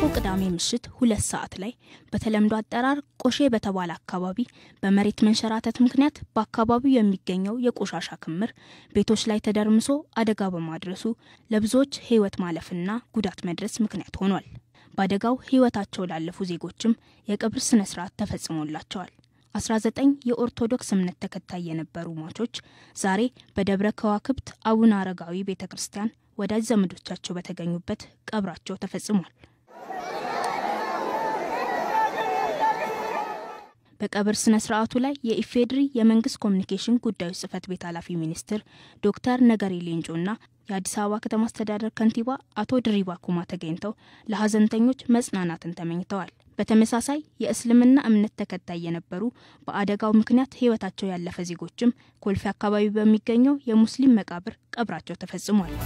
ባለፈው ቅዳሜ ምሽት ሁለት ሰዓት ላይ በተለምዶ አጠራር ቆሼ በተባለ አካባቢ በመሬት መንሸራተት ምክንያት በአካባቢው የሚገኘው የቆሻሻ ክምር ቤቶች ላይ ተደርምሶ አደጋ በማድረሱ ለብዙዎች ሕይወት ማለፍና ጉዳት መድረስ ምክንያት ሆኗል። በአደጋው ሕይወታቸው ላለፉ ዜጎችም የቅብር ስነ ስርዓት ተፈጽሞላቸዋል። 19 የኦርቶዶክስ እምነት ተከታይ የነበሩ ሟቾች ዛሬ በደብረ ከዋክብት አቡነ አረጋዊ ቤተ ክርስቲያን ወዳጅ ዘመዶቻቸው በተገኙበት ቀብራቸው ተፈጽሟል። በቀብር ስነ ስርዓቱ ላይ የኢፌድሪ የመንግስት ኮሚኒኬሽን ጉዳዮች ጽህፈት ቤት ኃላፊ ሚኒስትር ዶክተር ነገሪ ሌንጮና የአዲስ አበባ ከተማ አስተዳደር ከንቲባ አቶ ድሪባ ኩማ ተገኝተው ለሀዘንተኞች መጽናናትን ተመኝተዋል። በተመሳሳይ የእስልምና እምነት ተከታይ የነበሩ በአደጋው ምክንያት ህይወታቸው ያለፈ ዜጎችም ኮልፌ አካባቢ በሚገኘው የሙስሊም መቃብር ቀብራቸው ተፈጽሟል።